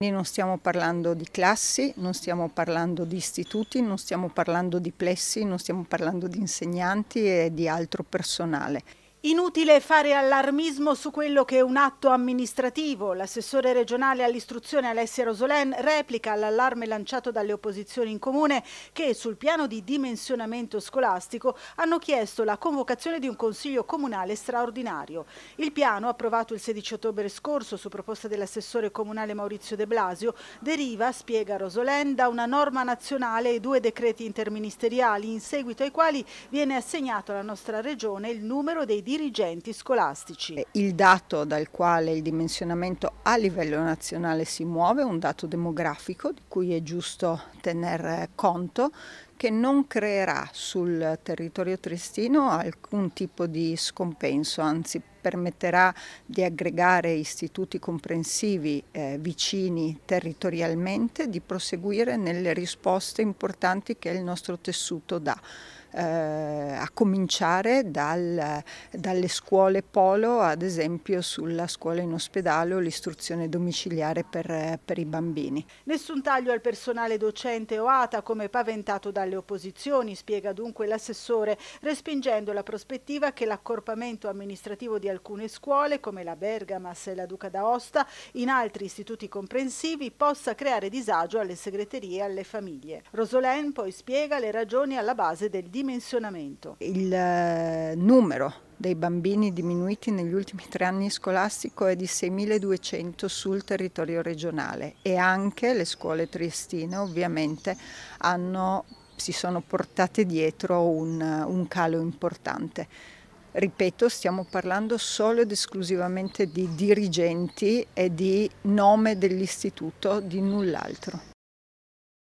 Quindi non stiamo parlando di classi, non stiamo parlando di istituti, non stiamo parlando di plessi, non stiamo parlando di insegnanti e di altro personale. Inutile fare allarmismo su quello che è un atto amministrativo. L'assessore regionale all'istruzione Alessia Rosolen replica all'allarme lanciato dalle opposizioni in comune che sul piano di dimensionamento scolastico hanno chiesto la convocazione di un consiglio comunale straordinario. Il piano, approvato il 16 ottobre scorso su proposta dell'assessore comunale Maurizio De Blasio, deriva, spiega Rosolen, da una norma nazionale e due decreti interministeriali in seguito ai quali viene assegnato alla nostra regione il numero dei dirigenti scolastici. Eh, il dato dal quale il dimensionamento a livello nazionale si muove è un dato demografico di cui è giusto tener conto che non creerà sul territorio triestino alcun tipo di scompenso, anzi permetterà di aggregare istituti comprensivi eh, vicini territorialmente, di proseguire nelle risposte importanti che il nostro tessuto dà eh, a cominciare dal, dalle scuole polo, ad esempio sulla scuola in ospedale o l'istruzione domiciliare per, per i bambini. Nessun taglio al personale docente o ATA come paventato dalle opposizioni, spiega dunque l'assessore, respingendo la prospettiva che l'accorpamento amministrativo di alcune scuole come la Bergamas e la Duca d'Aosta in altri istituti comprensivi possa creare disagio alle segreterie e alle famiglie. Rosolen poi spiega le ragioni alla base del dimensionamento. Il eh, numero dei bambini diminuiti negli ultimi tre anni scolastico è di 6.200 sul territorio regionale e anche le scuole triestine ovviamente hanno, si sono portate dietro un, un calo importante. Ripeto, stiamo parlando solo ed esclusivamente di dirigenti e di nome dell'istituto, di null'altro.